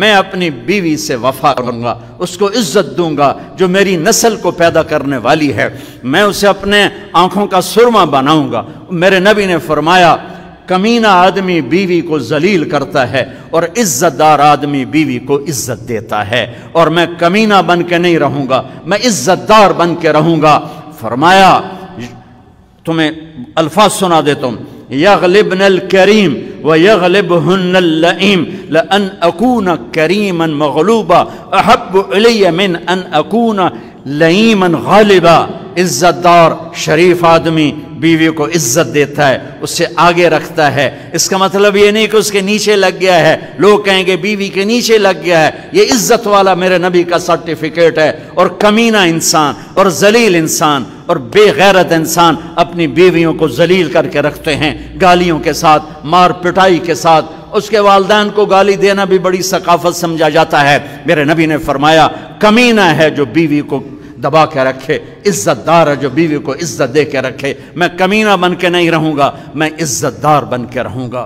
میں اپنی بیوی سے وفا کروں گا اس کو عزت دوں گا جو میری نسل کو پیدا کرنے والی ہے میں اسے اپنے آنکھوں کا سرما بناؤں گا میرے نبی نے فرمایا کمینہ آدمی بیوی کو ذلیل کرتا ہے اور عزت دار آدمی بیوی کو عزت دیتا ہے اور میں کمینہ بن کے نہیں رہوں گا میں عزت دار بن کے رہوں گا فرمایا تمہیں الفاظ سنا دیتا تم یغلبن الکریم لعیم غالبا عزت دار شریف آدمی بیوی کو عزت دیتا ہے اس سے آگے رکھتا ہے اس کا مطلب یہ نہیں کہ اس کے نیچے لگ گیا ہے لوگ کہیں گے بیوی کے نیچے لگ گیا ہے یہ عزت والا میرے نبی کا سرٹیفکیٹ ہے اور کمینہ انسان اور ذلیل انسان اور بے غیرت انسان اپنی بیویوں کو ذلیل کر کے رکھتے ہیں گالیوں کے ساتھ مار پٹائی کے ساتھ اس کے والدین کو گالی دینا بھی بڑی ثقافت سمجھا جاتا ہے میرے نبی نے فرمایا کمینہ ہے جو بیوی کو دبا کے رکھے عزت دار ہے جو بیوی کو عزت دے کے رکھے میں کمینہ بن کے نہیں رہوں گا میں عزت دار بن کے رہوں گا